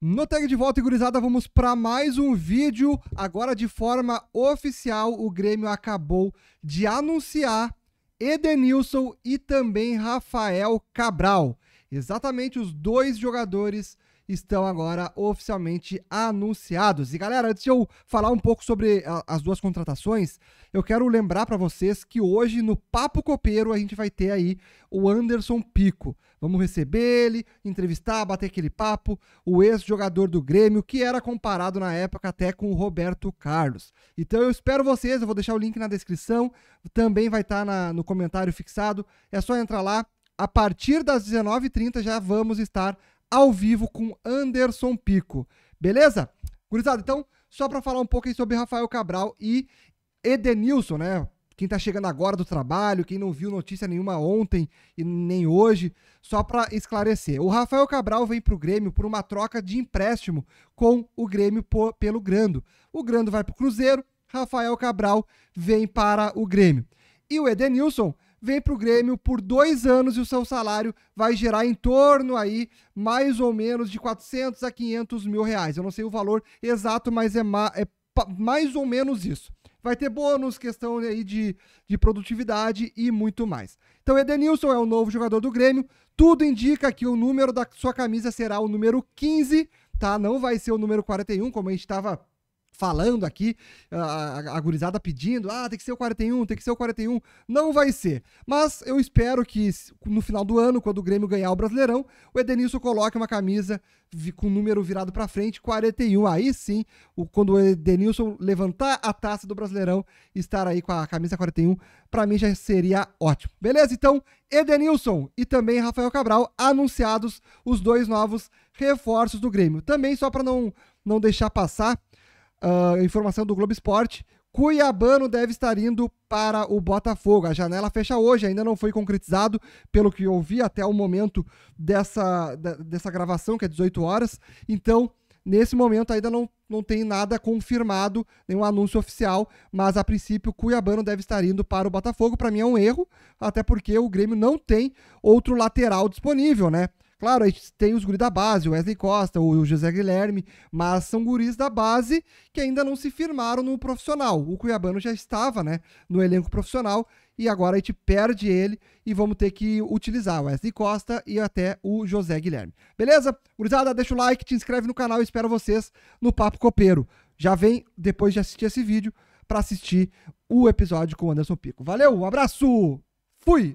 No Tag de Volta e Gurizada, vamos para mais um vídeo. Agora, de forma oficial, o Grêmio acabou de anunciar Edenilson e também Rafael Cabral. Exatamente os dois jogadores estão agora oficialmente anunciados. E galera, antes de eu falar um pouco sobre a, as duas contratações, eu quero lembrar para vocês que hoje no Papo Copeiro a gente vai ter aí o Anderson Pico. Vamos receber ele, entrevistar, bater aquele papo, o ex-jogador do Grêmio, que era comparado na época até com o Roberto Carlos. Então eu espero vocês, eu vou deixar o link na descrição, também vai estar tá no comentário fixado. É só entrar lá, a partir das 19h30 já vamos estar ao vivo com Anderson Pico. Beleza? Gurizada, então, só para falar um pouco aí sobre Rafael Cabral e Edenilson, né? Quem tá chegando agora do trabalho, quem não viu notícia nenhuma ontem e nem hoje, só para esclarecer. O Rafael Cabral vem pro Grêmio por uma troca de empréstimo com o Grêmio por, pelo Grando. O Grando vai pro Cruzeiro, Rafael Cabral vem para o Grêmio. E o Edenilson vem para o Grêmio por dois anos e o seu salário vai gerar em torno aí mais ou menos de 400 a 500 mil reais. Eu não sei o valor exato, mas é, ma é mais ou menos isso. Vai ter bônus, questão aí de, de produtividade e muito mais. Então, Edenilson é o novo jogador do Grêmio. Tudo indica que o número da sua camisa será o número 15, tá? Não vai ser o número 41, como a gente estava falando aqui, a, a, gurizada pedindo, ah, tem que ser o 41, tem que ser o 41. Não vai ser. Mas eu espero que no final do ano, quando o Grêmio ganhar o Brasileirão, o Edenilson coloque uma camisa com o número virado para frente, 41. Aí sim, o, quando o Edenilson levantar a taça do Brasileirão, estar aí com a camisa 41, para mim já seria ótimo. Beleza? Então, Edenilson e também Rafael Cabral anunciados os dois novos reforços do Grêmio. Também só para não não deixar passar, Uh, informação do Globo Esporte. Cuiabano deve estar indo para o Botafogo. A janela fecha hoje, ainda não foi concretizado, pelo que eu vi até o momento dessa, dessa gravação, que é 18 horas. Então, nesse momento ainda não, não tem nada confirmado, nenhum anúncio oficial, mas a princípio Cuiabano deve estar indo para o Botafogo. Para mim é um erro, até porque o Grêmio não tem outro lateral disponível, né? Claro, a gente tem os guris da base, o Wesley Costa, o José Guilherme, mas são guris da base que ainda não se firmaram no profissional. O Cuiabano já estava, né, no elenco profissional e agora a gente perde ele e vamos ter que utilizar o Wesley Costa e até o José Guilherme. Beleza? Gurizada, deixa o like, te inscreve no canal e espero vocês no Papo Copeiro. Já vem depois de assistir esse vídeo para assistir o episódio com o Anderson Pico. Valeu, um abraço! Fui!